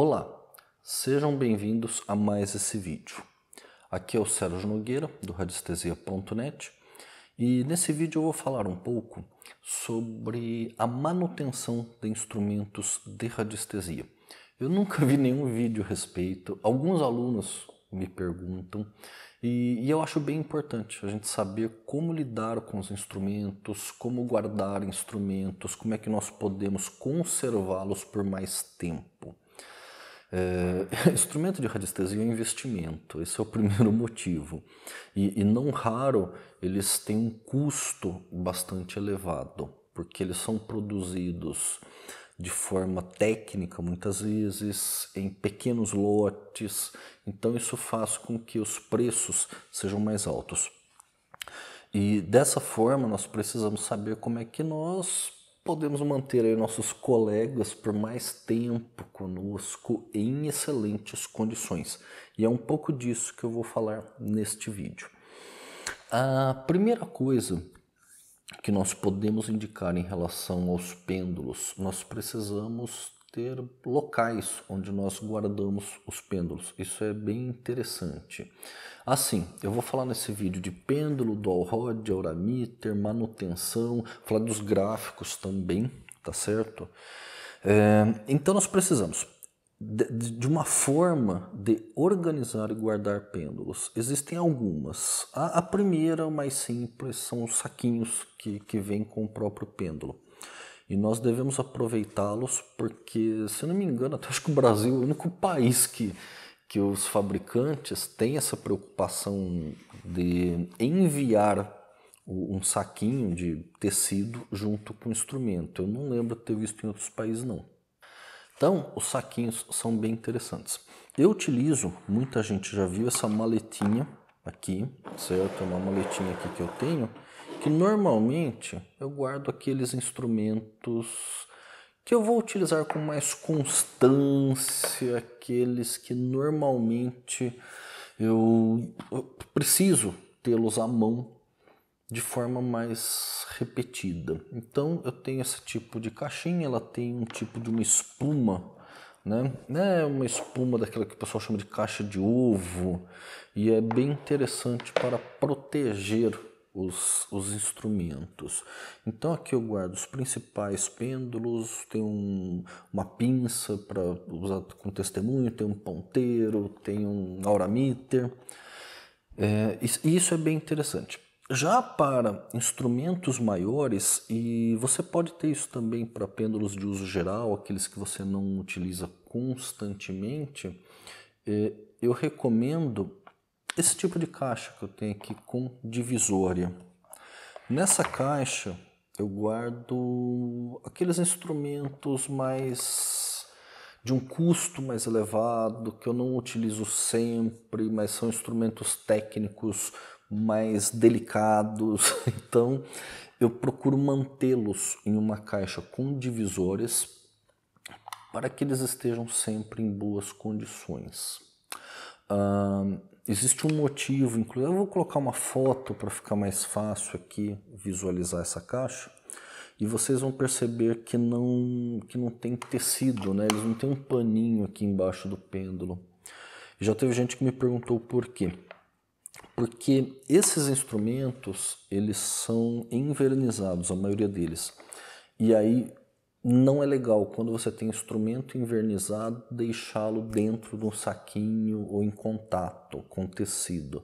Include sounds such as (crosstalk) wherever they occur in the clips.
Olá, sejam bem-vindos a mais esse vídeo. Aqui é o Sérgio Nogueira, do radiestesia.net, e nesse vídeo eu vou falar um pouco sobre a manutenção de instrumentos de radiestesia. Eu nunca vi nenhum vídeo a respeito, alguns alunos me perguntam, e, e eu acho bem importante a gente saber como lidar com os instrumentos, como guardar instrumentos, como é que nós podemos conservá-los por mais tempo. É, (laughs) instrumento de radiestesia é investimento, esse é o primeiro (laughs) motivo. E, e não raro eles têm um custo bastante elevado, porque eles são produzidos de forma técnica, muitas vezes, em pequenos lotes, então isso faz com que os preços sejam mais altos. E dessa forma nós precisamos saber como é que nós podemos manter nossos colegas por mais tempo conosco em excelentes condições. E é um pouco disso que eu vou falar neste vídeo. A primeira coisa que nós podemos indicar em relação aos pêndulos, nós precisamos ter locais onde nós guardamos os pêndulos. Isso é bem interessante. Assim, eu vou falar nesse vídeo de pêndulo, dual rod, aurameter, manutenção, falar dos gráficos também, tá certo? É, então nós precisamos de, de, uma forma de organizar e guardar pêndulos. Existem algumas. A, a primeira, mais simples, são os saquinhos que, que vêm com o próprio pêndulo e nós devemos aproveitá-los porque, se não me engano, até (laughs) acho que o Brasil é o único país que, que os fabricantes têm essa preocupação de enviar um saquinho de tecido junto com o instrumento. Eu não lembro de ter visto em outros países não. Então, os saquinhos são bem interessantes. Eu utilizo, muita gente já viu essa maletinha aqui, certo? É uma maletinha aqui que eu tenho, que normalmente eu guardo aqueles instrumentos que eu vou utilizar com mais constância aqueles que normalmente eu preciso tê-los à mão de forma mais repetida. Então eu tenho esse tipo de caixinha, ela tem um tipo de uma espuma, né? É uma espuma daquela que o pessoal chama de caixa de ovo e é bem interessante para proteger os, os instrumentos. Então aqui eu guardo os principais pêndulos, tem um, uma pinça para usar com testemunho, tem um ponteiro, tem um auramiter. É, isso é bem interessante. Já para instrumentos maiores, e você pode ter isso também para pêndulos de uso geral, aqueles que você não utiliza constantemente, é, eu recomendo esse tipo de caixa que eu tenho aqui com divisória. Nessa caixa eu guardo aqueles instrumentos mais de um custo mais elevado, que eu não utilizo sempre, mas são instrumentos técnicos mais delicados. (laughs) Então, eu procuro mantê-los em uma caixa com divisores para que eles estejam sempre em boas condições existe um motivo, inclusive, eu vou colocar uma foto para ficar mais fácil aqui visualizar essa caixa. E vocês vão perceber que não, que não tem tecido, né? Eles não tem um paninho aqui embaixo do pêndulo. já teve gente que me perguntou por quê. Porque esses instrumentos, eles são envernizados, a maioria deles. E aí não é legal quando você tem instrumento envernizado deixá-lo dentro de um saquinho ou em contato com tecido,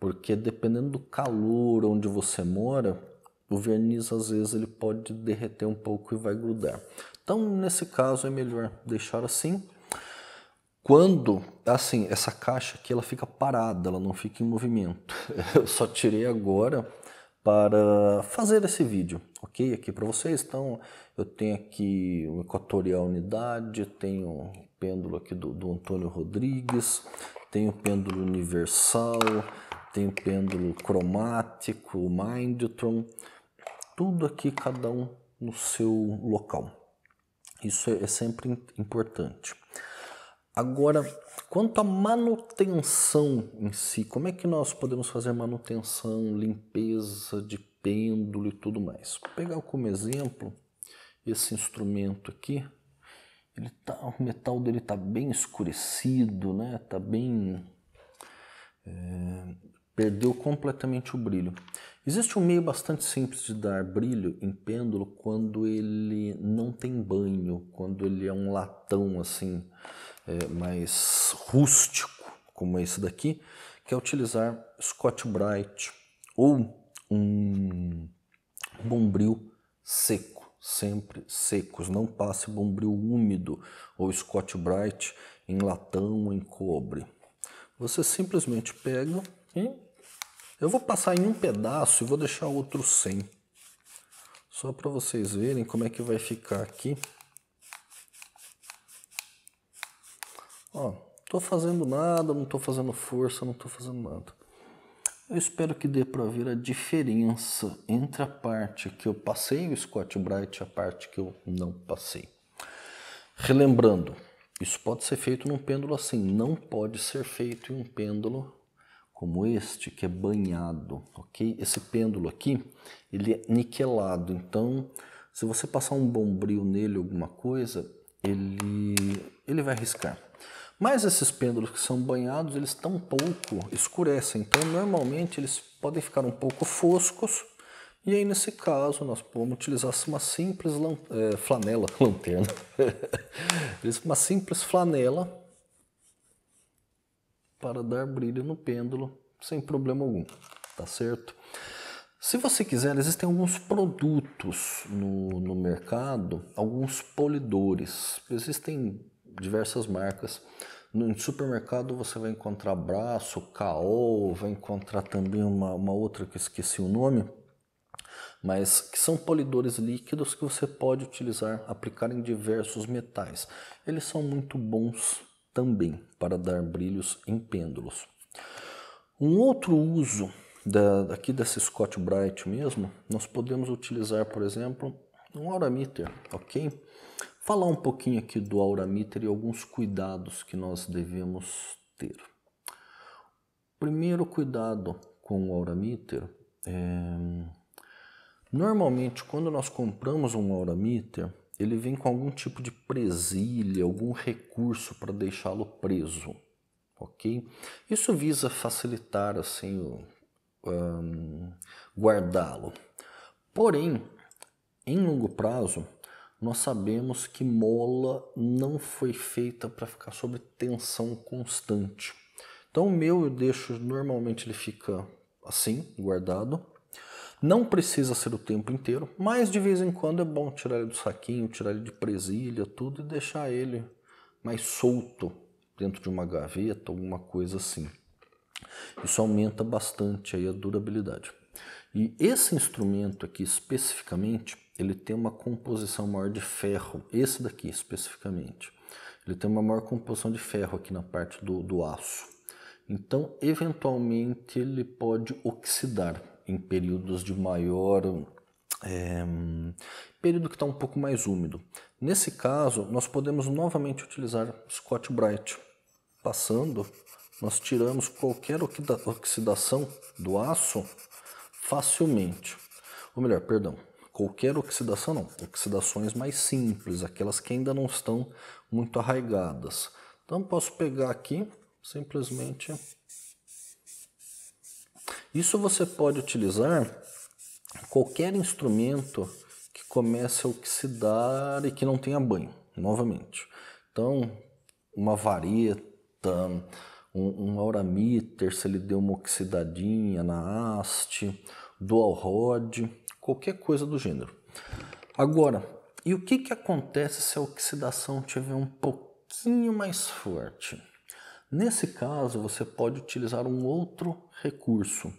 porque dependendo do calor onde você mora, o verniz às vezes ele pode derreter um pouco e vai grudar. Então, nesse caso é melhor deixar assim. Quando, assim, essa caixa aqui ela fica parada, ela não fica em movimento. (laughs) Eu só tirei agora para fazer esse vídeo, ok? Aqui para vocês, então eu tenho aqui o Equatorial Unidade, tenho o pêndulo aqui do, do Antônio Rodrigues, tenho o pêndulo universal, tenho o pêndulo cromático, Mindtron, tudo aqui cada um no seu local. Isso é, é sempre importante. Agora, quanto à manutenção em si, como é que nós podemos fazer manutenção, limpeza de pêndulo e tudo mais? Vou pegar como exemplo esse instrumento aqui. Ele tá, o metal dele está bem escurecido, né? Tá bem é, perdeu completamente o brilho. Existe um meio bastante simples de dar brilho em pêndulo quando ele não tem banho, quando ele é um latão assim é, mais rústico, como esse daqui, que é utilizar Scott Bright ou um bombril seco, sempre secos, não passe bombril úmido ou Scott Bright em latão ou em cobre. Você simplesmente pega e eu vou passar em um pedaço e vou deixar outro sem. Só para vocês verem como é que vai ficar aqui Ó, tô fazendo nada, não tô fazendo força, não tô fazendo nada. Eu espero que dê para ver a diferença entre a parte que eu passei o Scott Bright e a parte que eu não passei. Relembrando, isso pode ser feito num pêndulo assim, não pode ser feito em um pêndulo como este que é banhado, ok? Esse pêndulo aqui, ele é niquelado, então se você passar um bombril nele alguma coisa, ele ele vai riscar. Mas esses pêndulos que são banhados, eles tão pouco escurecem, então normalmente eles podem ficar um pouco foscos. E aí, nesse caso, nós podemos utilizar uma simples lan é, flanela, (laughs) lanterna, uma simples flanela para dar brilho no pêndulo sem problema algum, tá certo? Se você quiser, existem alguns produtos no, no mercado, alguns polidores. Existem diversas marcas. No supermercado você vai encontrar Braço, Caol, vai encontrar também uma, uma outra que eu esqueci o nome, mas que são polidores líquidos que você pode utilizar, aplicar em diversos metais. Eles são muito bons também para dar brilhos em pêndulos. Um outro uso da, aqui desse Scott Bright mesmo, nós podemos utilizar, por exemplo, um meter, ok? falar um pouquinho aqui do Auramiter e alguns cuidados que nós devemos ter. Primeiro cuidado com o Auramiter é... Normalmente, quando nós compramos um Auramiter, ele vem com algum tipo de presilha, algum recurso para deixá-lo preso, ok? Isso visa facilitar, assim, um, guardá-lo. Porém, em longo prazo, nós sabemos que mola não foi feita para ficar sob tensão constante. Então o meu eu deixo, normalmente ele fica assim, guardado. Não precisa ser o tempo inteiro, mas de vez em quando é bom tirar ele do saquinho, tirar ele de presilha, tudo e deixar ele mais solto dentro de uma gaveta, alguma coisa assim. Isso aumenta bastante aí a durabilidade. E esse instrumento aqui especificamente, ele tem uma composição maior de ferro, esse daqui especificamente. Ele tem uma maior composição de ferro aqui na parte do, do aço. Então, eventualmente, ele pode oxidar em períodos de maior é, período que está um pouco mais úmido. Nesse caso, nós podemos novamente utilizar Scott Bright. Passando, nós tiramos qualquer oxidação do aço facilmente. Ou melhor, perdão, qualquer oxidação não, oxidações mais simples, aquelas que ainda não estão muito arraigadas. Então posso pegar aqui, simplesmente. Isso você pode utilizar qualquer instrumento que comece a oxidar e que não tenha banho, novamente. Então, uma vareta, um, auramiter, se ele deu uma oxidadinha na haste, dual rod, qualquer coisa do gênero. Agora, e o que, que acontece se a oxidação tiver um pouquinho mais forte? Nesse caso, você pode utilizar um outro recurso,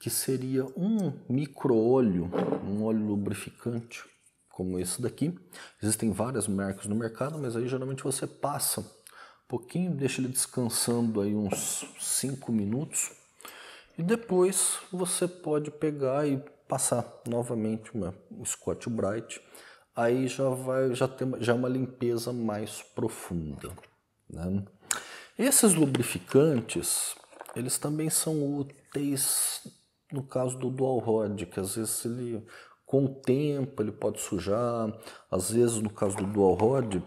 que seria um microóleo, um óleo lubrificante, como esse daqui. Existem várias marcas no mercado, mas aí geralmente você passa pouquinho, deixa ele descansando aí uns 5 minutos e depois você pode pegar e passar novamente uma Scott Bright. Aí já vai já tem já é uma limpeza mais profunda. Né? Esses lubrificantes eles também são úteis no caso do dual rod, que às vezes ele com o tempo ele pode sujar, às vezes no caso do dual rod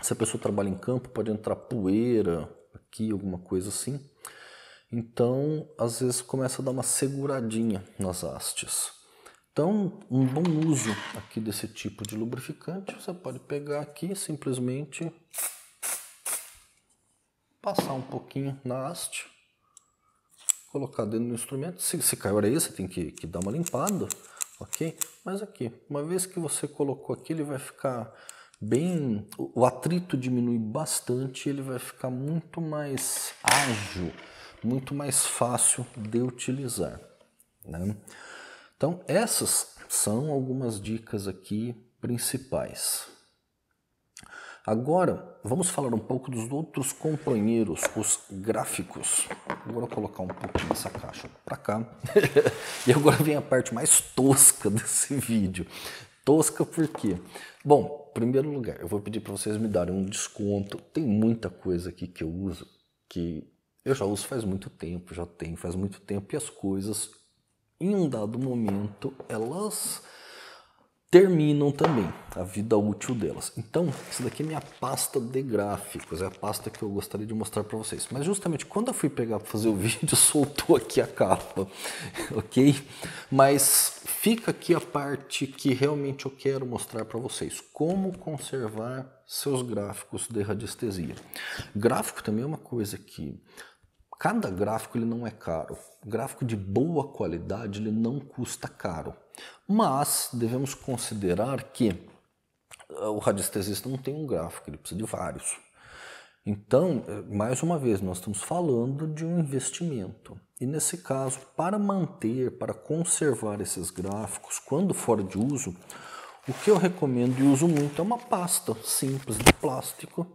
se a pessoa trabalha em campo, pode entrar poeira aqui, alguma coisa assim. Então, às vezes começa a dar uma seguradinha nas hastes. Então, um bom uso aqui desse tipo de lubrificante, você pode pegar aqui simplesmente passar um pouquinho na haste, colocar dentro do instrumento. Se, se caiu areia, você tem que, que dar uma limpada, ok? Mas aqui, uma vez que você colocou aqui, ele vai ficar bem. O atrito diminui bastante, ele vai ficar muito mais ágil, muito mais fácil de utilizar. Né? Então, essas são algumas dicas aqui principais. Agora, vamos falar um pouco dos outros companheiros, os gráficos. Agora vou colocar um pouquinho dessa caixa para cá. (laughs) e agora vem a parte mais tosca desse vídeo. Tosca por quê? Bom, primeiro lugar, eu vou pedir para vocês me darem um desconto. Tem muita coisa aqui que eu uso que eu já uso faz muito tempo, já tenho faz muito tempo e as coisas em um dado momento elas terminam também a vida útil delas. Então, isso daqui é minha pasta de gráficos, é a pasta que eu gostaria de mostrar para vocês. Mas justamente quando eu fui pegar para fazer o (laughs) vídeo, soltou aqui a capa, (laughs) ok? Mas fica aqui a parte que realmente eu quero mostrar para vocês, como conservar seus gráficos de radiestesia. Gráfico também é uma coisa que cada gráfico ele não é caro. Gráfico de boa qualidade ele não custa caro. Mas devemos considerar que eh, o radiestesista não tem um gráfico, ele precisa de vários. Então, eh, mais uma vez, nós estamos falando de um investimento. E nesse caso, para manter, para conservar esses gráficos, quando fora de uso, o que eu recomendo e uso muito é uma pasta simples de plástico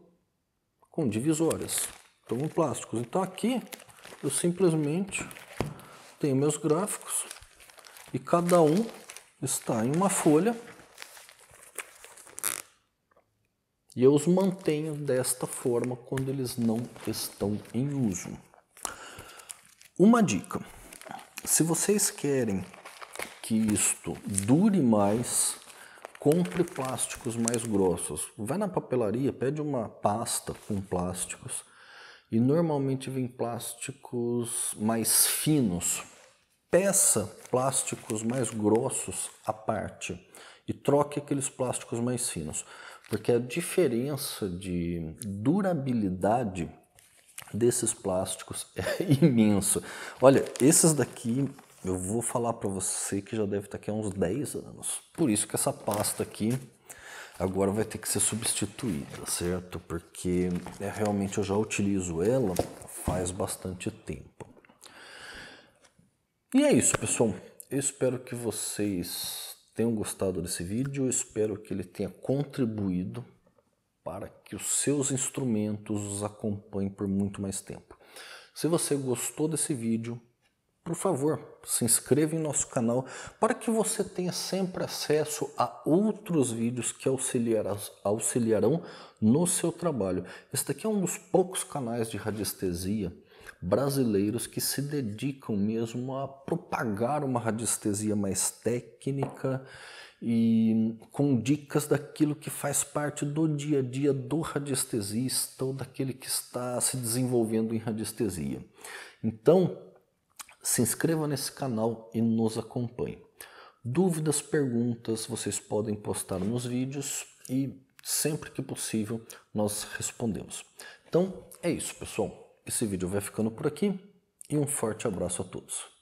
com divisórias. Então, plásticos. Então, aqui eu simplesmente tenho meus gráficos, e cada um está em uma folha. E eu os mantenho desta forma quando eles não estão em uso. Uma dica: se vocês querem que isto dure mais, compre plásticos mais grossos. Vai na papelaria, pede uma pasta com plásticos e normalmente vem plásticos mais finos peça plásticos mais grossos à parte e troque aqueles plásticos mais finos, porque a diferença de durabilidade desses plásticos (laughs) é imenso. Olha, esses daqui eu vou falar para você que já deve estar aqui há uns 10 anos. Por isso que essa pasta aqui agora vai ter que ser substituída, certo? Porque é, realmente eu já utilizo ela faz bastante tempo. E é isso, pessoal. Eu espero que vocês tenham gostado desse vídeo. Eu espero que ele tenha contribuído para que os seus instrumentos os acompanhem por muito mais tempo. Se você gostou desse vídeo, por favor, se inscreva em nosso canal para que você tenha sempre acesso a outros vídeos que auxiliarão no seu trabalho. Este aqui é um dos poucos canais de radiestesia brasileiros que se dedicam mesmo a propagar uma radiestesia mais técnica e com dicas daquilo que faz parte do dia a dia do radiestesista ou daquele que está se desenvolvendo em radiestesia. Então, se inscreva nesse canal e nos acompanhe. Dúvidas, perguntas, vocês podem postar nos vídeos e sempre que possível nós respondemos. Então, é isso, pessoal. Esse vídeo vai ficando por aqui e um forte abraço a todos.